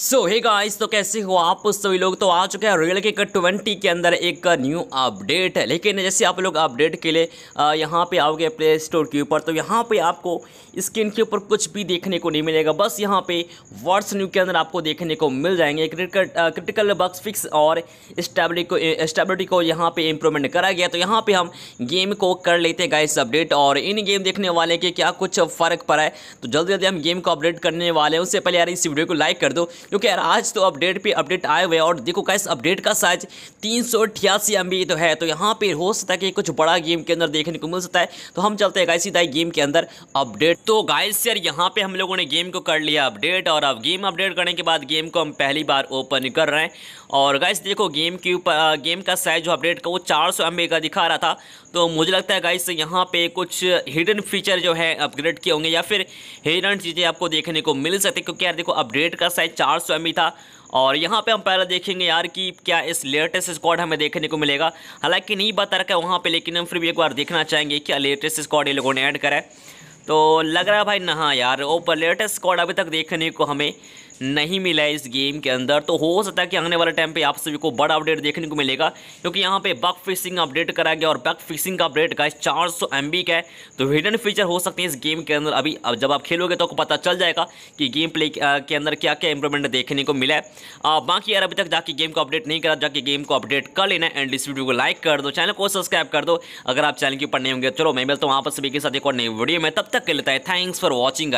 सो hey guys तो कैसे हो आप सभी लोग तो आ चुके हैं रियल के ट्वेंटी के अंदर एक न्यू अपडेट है लेकिन जैसे आप लोग अपडेट के लिए यहाँ पे आओगे प्ले स्टोर के ऊपर तो यहाँ पे आपको स्क्रीन के ऊपर कुछ भी देखने को नहीं मिलेगा बस यहाँ पे वर्ड्स न्यू के अंदर आपको देखने को मिल जाएंगे क्रिटिकल बक्स फिक्स और स्टेबिलिटी को स्टेबिलिटी को यहाँ पर इम्प्रूवमेंट करा गया तो यहाँ पर हम गेम को कर लेते हैं गाइस अपडेट और इन गेम देखने वाले के क्या कुछ फ़र्क पड़ा है तो जल्दी जल्दी हम गेम को अपडेट करने वाले हैं उससे पहले यार इस वीडियो को लाइक कर दो क्योंकि यार आज तो अपडेट पे अपडेट आए हुए और देखो कैसे अपडेट का साइज तीन सौ एम तो है तो यहाँ पर हो सकता है कि कुछ बड़ा गेम के अंदर देखने को मिल सकता है तो हम चलते हैं गाइस सीधा गेम के अंदर अपडेट तो गाइस यार यहाँ पे हम लोगों ने गेम को कर लिया अपडेट और अब गेम अपडेट करने के बाद गेम को हम पहली बार ओपन कर रहे हैं और गाइस देखो गेम के ऊपर गेम का साइज जो अपडेट का वो चार सौ का दिखा रहा था तो मुझे लगता है गाइस यहाँ पे कुछ हिडन फीचर जो है अपग्रेड किए होंगे या फिर हिडन चीज़ें आपको देखने को मिल सकती क्योंकि यार देखो अपडेट का साइज चार आर स्वामी था और यहाँ पे हम पहले देखेंगे यार कि क्या इस लेटेस्ट स्क्वाड हमें देखने को मिलेगा हालांकि नहीं बता रखा है वहाँ पर लेकिन हम फिर भी एक बार देखना चाहेंगे क्या लेटेस्ट स्क्वाड ये लोगों ने ऐड करा है तो लग रहा है भाई ना हाँ यार ओपर लेटेस्ट स्कॉड अभी तक देखने को हमें नहीं मिला है इस गेम के अंदर तो हो सकता है कि आने वाले टाइम पे आप सभी को बड़ा अपडेट देखने को मिलेगा क्योंकि यहाँ पे बग फिक्सिंग अपडेट करा गया और बग फिक्सिंग का अपडेट का चार सौ का है तो हिडन फीचर हो सकते हैं इस गेम के अंदर अभी अब जब आप खेलोगे तो आपको पता चल जाएगा कि गेम प्ले के अंदर क्या क्या इंप्रूवमेंट देखने को मिला है बाकी यार अभी तक जाके गेम को अपडेट नहीं करा जाके गेम को अपडेट कर लेना एंड इस वीडियो को लाइक कर दो चैनल को सब्सक्राइब कर दो अगर आप चैनल के ऊपर नहीं होंगे तो चलो मैं मिलता हूँ आप सभी के साथ एक और नई वीडियो में तब तक के लिए थैंक्स फॉर वॉचिंग